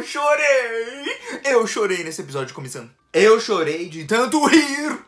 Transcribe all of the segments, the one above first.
eu chorei! Eu chorei nesse episódio de Comissão. Eu chorei de tanto rir!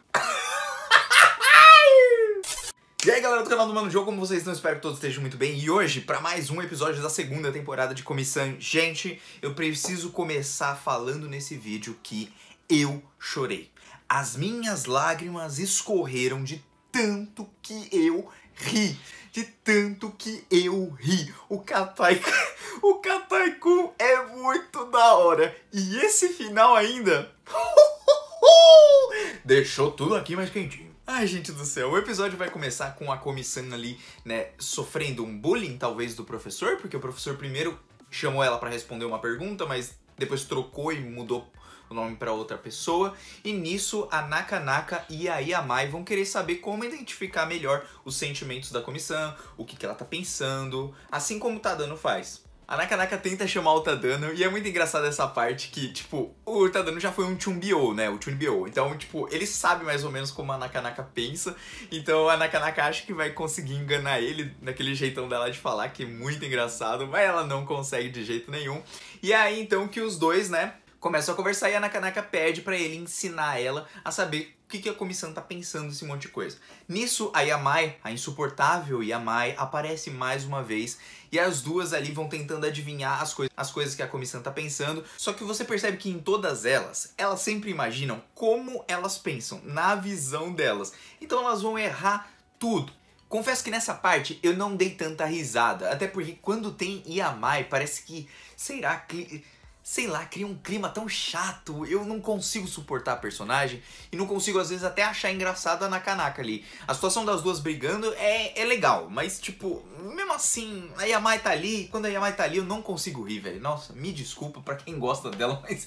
E aí galera do canal do Mano Jogo, como vocês estão? Espero que todos estejam muito bem. E hoje, para mais um episódio da segunda temporada de Comissão. Gente, eu preciso começar falando nesse vídeo que eu chorei. As minhas lágrimas escorreram de tanto que eu ri. De tanto que eu ri. O Kataiku, o Kataiku é muito da hora. E esse final ainda deixou tudo aqui mais quentinho. Ai, gente do céu, o episódio vai começar com a comissão ali, né, sofrendo um bullying, talvez, do professor, porque o professor primeiro chamou ela para responder uma pergunta, mas depois trocou e mudou o nome para outra pessoa. E nisso, a Nakanaka e a Yamai vão querer saber como identificar melhor os sentimentos da comissão, o que, que ela tá pensando, assim como o Tadano faz. A Nakanaka tenta chamar o Tadano e é muito engraçado essa parte que, tipo, o Tadano já foi um Chumbio, né? O Chumbio. Então, tipo, ele sabe mais ou menos como a Nakanaka pensa. Então a Nakanaka acha que vai conseguir enganar ele naquele jeitão dela de falar, que é muito engraçado, mas ela não consegue de jeito nenhum. E é aí então que os dois, né, começam a conversar e a Nakanaka pede para ele ensinar ela a saber que, que a comissão tá pensando esse monte de coisa. Nisso, a Yamai, a insuportável Yamai, aparece mais uma vez e as duas ali vão tentando adivinhar as, coi as coisas que a comissão tá pensando, só que você percebe que em todas elas, elas sempre imaginam como elas pensam, na visão delas. Então elas vão errar tudo. Confesso que nessa parte eu não dei tanta risada, até porque quando tem Yamai, parece que, será que sei lá, cria um clima tão chato. Eu não consigo suportar a personagem e não consigo, às vezes, até achar engraçada na canaca ali. A situação das duas brigando é, é legal, mas, tipo, mesmo assim, a Yamai tá ali. Quando a Yamai tá ali, eu não consigo rir, velho. Nossa, me desculpa pra quem gosta dela, mas,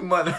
mano.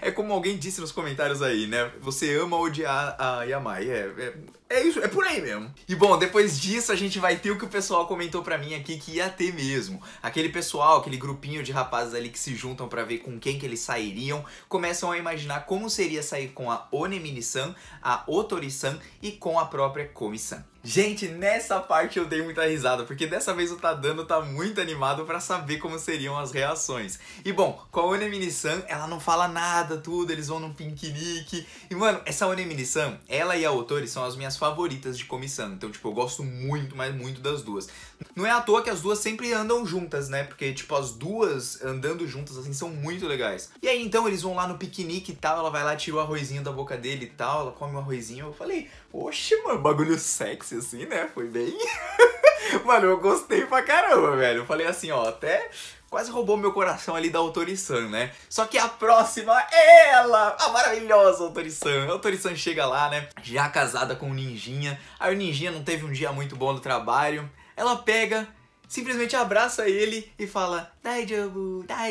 É como alguém disse nos comentários aí, né? Você ama odiar a Yamai. É, é, é, isso, é por aí mesmo. E bom, depois disso a gente vai ter o que o pessoal comentou pra mim aqui que ia ter mesmo. Aquele pessoal, aquele grupinho de rapazes ali que se juntam para ver com quem que eles sairiam, começam a imaginar como seria sair com a Onemini-san, a Otori-san e com a própria Komi-san. Gente, nessa parte eu dei muita risada, porque dessa vez o Tadano tá muito animado para saber como seriam as reações. E bom, com a Onemini-san, ela não fala nada, tudo, eles vão num piquenique. E mano, essa Onemini-san, ela e a Otori são as minhas favoritas de comissão, então tipo, eu gosto muito, mas muito das duas. Não é à toa que as duas sempre andam juntas, né? Porque tipo, as duas andando juntas assim são muito legais. E aí então eles vão lá no piquenique e tal, ela vai lá, tira o arrozinho da boca dele e tal, ela come o arrozinho. Eu falei, oxe mano, bagulho sexy assim, né? Foi bem. Mano, eu gostei pra caramba, velho. Eu falei assim, ó, até quase roubou meu coração ali da Autorisan, né? Só que a próxima é ela, a maravilhosa Autorisan. A Autorisan chega lá, né? Já casada com o Ninjinha. Aí o Ninjinha não teve um dia muito bom no trabalho. Ela pega, simplesmente abraça ele e fala: dai dai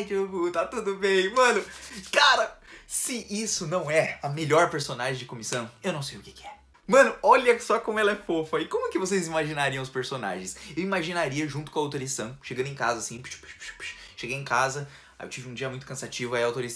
Daijobu, tá tudo bem, mano. Cara, se isso não é a melhor personagem de comissão, eu não sei o que, que é. Mano, olha só como ela é fofa. E como é que vocês imaginariam os personagens? Eu imaginaria junto com a autorição, chegando em casa assim, psh, psh, psh, cheguei em casa, aí eu tive um dia muito cansativo, aí a autori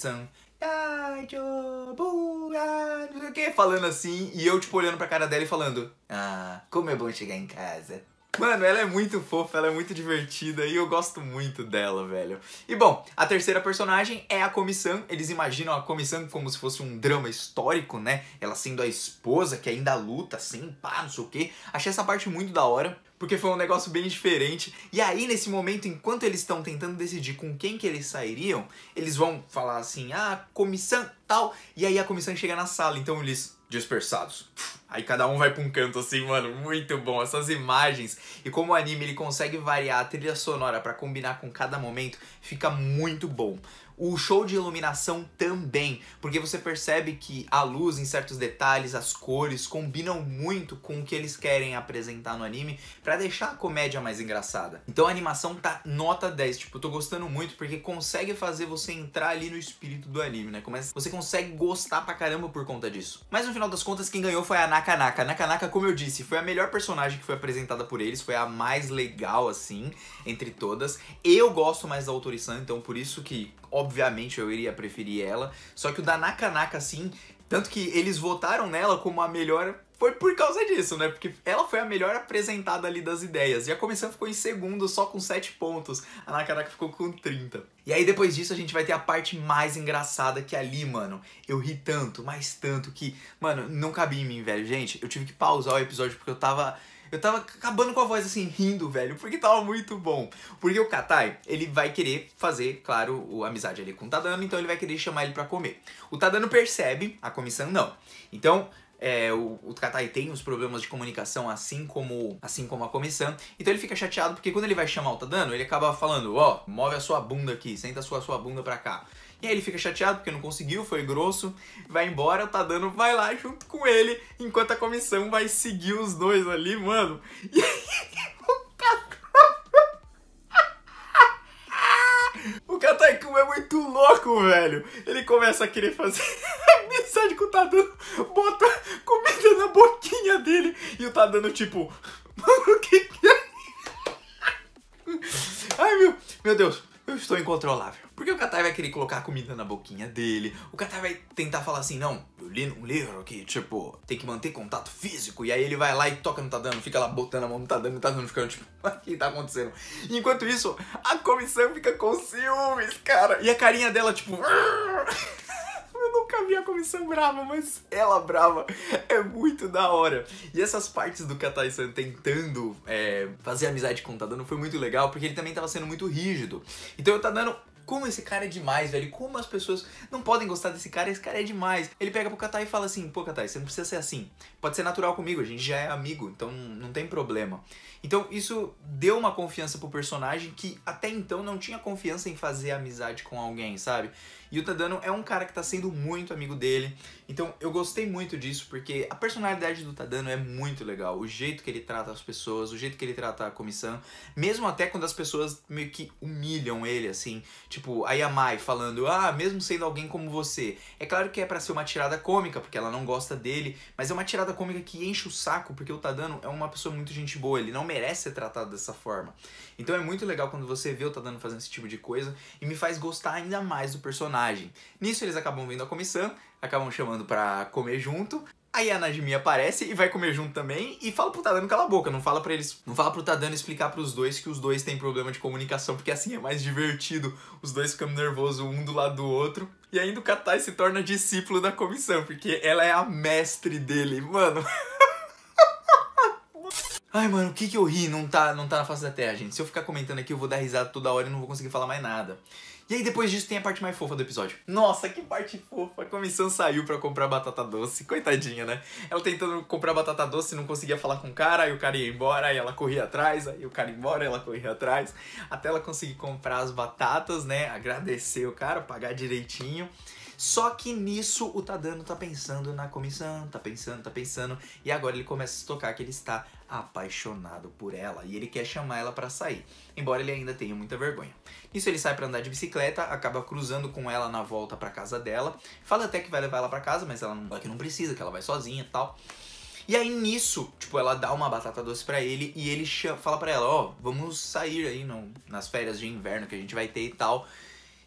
que falando assim, e eu tipo olhando pra cara dela e falando, ah, como é bom chegar em casa. Mano, ela é muito fofa, ela é muito divertida e eu gosto muito dela, velho. E bom, a terceira personagem é a comissão. Eles imaginam a comissão como se fosse um drama histórico, né? Ela sendo a esposa que ainda luta, assim, pá, não sei o quê. Achei essa parte muito da hora porque foi um negócio bem diferente. E aí, nesse momento, enquanto eles estão tentando decidir com quem que eles sairiam, eles vão falar assim, ah, comissão, tal. E aí a comissão chega na sala, então eles dispersados. Aí cada um vai pra um canto assim, mano, muito bom. Essas imagens e como o anime ele consegue variar a trilha sonora para combinar com cada momento, fica muito bom. O show de iluminação também, porque você percebe que a luz em certos detalhes, as cores combinam muito com o que eles querem apresentar no anime, para deixar a comédia mais engraçada. Então a animação tá nota 10, tipo, tô gostando muito porque consegue fazer você entrar ali no espírito do anime, né? Começa, você consegue gostar pra caramba por conta disso. Mas no final das contas, quem ganhou foi a Nakanaka. Nakanaka, como eu disse, foi a melhor personagem que foi apresentada por eles, foi a mais legal, assim, entre todas. Eu gosto mais da Autorisan, então por isso que, obviamente, eu iria preferir ela. Só que o da Nakanaka, assim, tanto que eles votaram nela como a melhor foi por causa disso, né? Porque ela foi a melhor apresentada ali das ideias. E a comissão ficou em segundo, só com 7 pontos. A Nakaraka ficou com 30. E aí depois disso a gente vai ter a parte mais engraçada que é ali, mano. Eu ri tanto, mais tanto que, mano, não cabia em mim, velho. Gente, eu tive que pausar o episódio porque eu tava eu tava acabando com a voz assim, rindo, velho, porque tava muito bom. Porque o Katai, ele vai querer fazer, claro, o amizade ali com o Tadano, então ele vai querer chamar ele para comer. O Tadano percebe, a comissão não. Então, é, o, o Katai tem uns problemas de comunicação, assim como, assim como a Comissão. Então ele fica chateado porque quando ele vai chamar o Tadano, ele acaba falando: ó, oh, move a sua bunda aqui, senta a sua, sua bunda pra cá. E aí ele fica chateado porque não conseguiu, foi grosso, vai embora, o Tadano vai lá junto com ele, enquanto a comissão vai seguir os dois ali, mano. E aí louco, velho. Ele começa a querer fazer amizade com o Tadano, bota comida na boquinha dele. E o Tadano, tipo, mano, o que que é? Ai, meu, meu Deus, eu estou incontrolável. Porque o Katai vai querer colocar comida na boquinha dele, o Katai vai tentar falar assim, não, eu li num livro que, tipo, tem que manter contato físico, e aí ele vai lá e toca no Tadano, fica lá botando a mão no Tadano, tá Tadano ficando tipo, o que tá acontecendo? E enquanto isso, a comissão fica com ciúmes, cara, e a carinha dela, tipo... Eu nunca vi a comissão brava, mas ela brava é muito da hora. E essas partes do Katai-san tentando é, fazer amizade com o Tadano foi muito legal, porque ele também tava sendo muito rígido. Então o Tadano como esse cara é demais, velho. Como as pessoas não podem gostar desse cara, esse cara é demais. Ele pega pro Katai e fala assim: pô, Katai, você não precisa ser assim. Pode ser natural comigo, a gente já é amigo, então não tem problema. Então isso deu uma confiança pro personagem que até então não tinha confiança em fazer amizade com alguém, sabe? E o Tadano é um cara que tá sendo muito amigo dele. Então eu gostei muito disso, porque a personalidade do Tadano é muito legal. O jeito que ele trata as pessoas, o jeito que ele trata a comissão. Mesmo até quando as pessoas meio que humilham ele, assim. Tipo, a Yamai falando, ah, mesmo sendo alguém como você. É claro que é para ser uma tirada cômica, porque ela não gosta dele. Mas é uma tirada cômica que enche o saco, porque o Tadano é uma pessoa muito gente boa. Ele não merece ser tratado dessa forma. Então é muito legal quando você vê o Tadano fazendo esse tipo de coisa. E me faz gostar ainda mais do personagem imagem. Nisso eles acabam vendo a comissão, acabam chamando para comer junto. Aí a Najmi aparece e vai comer junto também e fala pro Tadano cala a boca, não fala para eles, não fala pro Tadano explicar para os dois que os dois têm problema de comunicação, porque assim é mais divertido, os dois ficando nervosos um do lado do outro. E ainda o Katai se torna discípulo da comissão, porque ela é a mestre dele, mano. Ai, mano, o que que eu ri não tá, não tá na face da terra, gente? Se eu ficar comentando aqui, eu vou dar risada toda hora e não vou conseguir falar mais nada. E aí depois disso tem a parte mais fofa do episódio. Nossa, que parte fofa! A comissão saiu para comprar batata doce. Coitadinha, né? Ela tentando comprar batata doce, não conseguia falar com o cara, aí o cara ia embora, aí ela corria atrás, aí o cara ia embora, ela corria atrás, até ela conseguir comprar as batatas, né? Agradecer o cara, pagar direitinho. Só que nisso o Tadano tá pensando na comissão, tá pensando, tá pensando, e agora ele começa a se tocar que ele está apaixonado por ela e ele quer chamar ela para sair, embora ele ainda tenha muita vergonha. Nisso ele sai para andar de bicicleta, acaba cruzando com ela na volta para casa dela, fala até que vai levar ela para casa, mas ela não fala é que não precisa, que ela vai sozinha e tal. E aí nisso, tipo, ela dá uma batata doce para ele e ele chama, fala para ela, ó, oh, vamos sair aí no, nas férias de inverno que a gente vai ter e tal.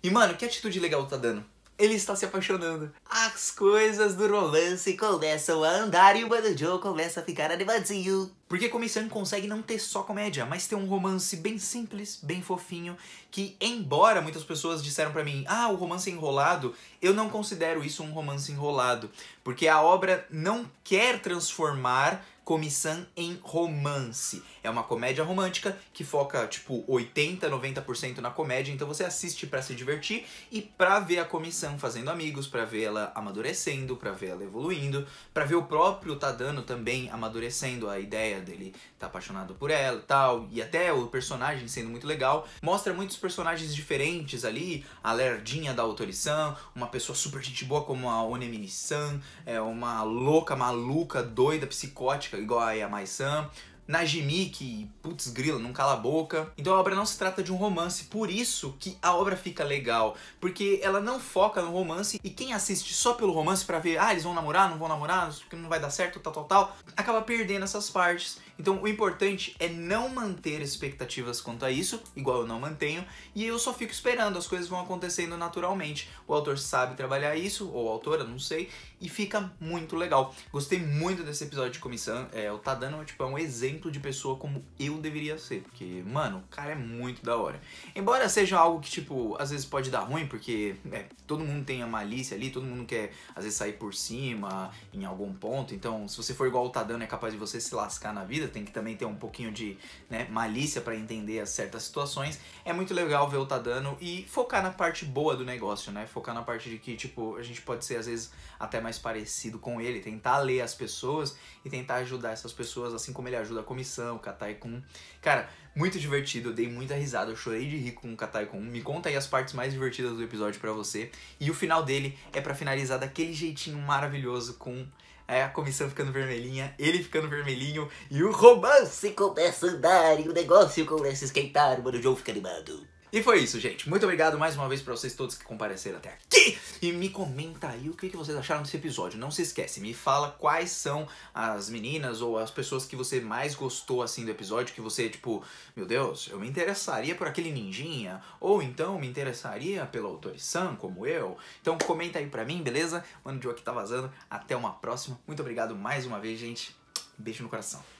E mano, que atitude legal tá dando ele está se apaixonando. As coisas do romance começam a andar e o Mano Joe começa a ficar animadinho. Porque Comissão consegue não ter só comédia, mas ter um romance bem simples, bem fofinho, que embora muitas pessoas disseram para mim, ah, o romance enrolado, eu não considero isso um romance enrolado, porque a obra não quer transformar Comissão em Romance. É uma comédia romântica que foca, tipo, 80, 90% na comédia, então você assiste para se divertir e para ver a comissão fazendo amigos, para ver ela amadurecendo, para ver ela evoluindo, para ver o próprio Tadano também amadurecendo a ideia dele tá apaixonado por ela, tal, e até o personagem sendo muito legal. Mostra muitos personagens diferentes ali, a lerdinha da Autorição, uma pessoa super gente boa como a Onemini-san, é uma louca, maluca, doida, psicótica igual a Yamai-san, Najimi, que, putz, grila, não cala a boca. Então a obra não se trata de um romance, por isso que a obra fica legal, porque ela não foca no romance e quem assiste só pelo romance para ver, ah, eles vão namorar, não vão namorar, não vai dar certo, tal, tal, tal, acaba perdendo essas partes. Então o importante é não manter expectativas quanto a isso, igual eu não mantenho, e eu só fico esperando, as coisas vão acontecendo naturalmente. O autor sabe trabalhar isso, ou a autora, não sei, e fica muito legal. Gostei muito desse episódio de comissão, é, o Tadano tipo, é um exemplo de pessoa como eu deveria ser, porque, mano, o cara é muito da hora. Embora seja algo que, tipo, às vezes pode dar ruim, porque é, todo mundo tem a malícia ali, todo mundo quer, às vezes, sair por cima em algum ponto, então se você for igual o Tadano, é capaz de você se lascar na vida, tem que também ter um pouquinho de né, malícia para entender certas situações. É muito legal ver o Tadano e focar na parte boa do negócio, né? Focar na parte de que, tipo, a gente pode ser às vezes até mais parecido com ele, tentar ler as pessoas e tentar ajudar essas pessoas, assim como ele ajuda a comissão, Katai Kun. Cara, muito divertido, eu dei muita risada, eu chorei de rir com o Katai Kun. Me conta aí as partes mais divertidas do episódio para você. E o final dele é para finalizar daquele jeitinho maravilhoso com aí a comissão ficando vermelhinha, ele ficando vermelhinho e o romance começa a andar e o negócio começa a esquentar, mano, o João fica animado. E foi isso, gente. Muito obrigado mais uma vez para vocês todos que compareceram até aqui. E me comenta aí o que vocês acharam desse episódio. Não se esquece, me fala quais são as meninas ou as pessoas que você mais gostou assim do episódio, que você, tipo, meu Deus, eu me interessaria por aquele ninjinha, ou então me interessaria pelo autor Sam, como eu. Então comenta aí pra mim, beleza? Mano, o aqui tá vazando. Até uma próxima. Muito obrigado mais uma vez, gente. Beijo no coração.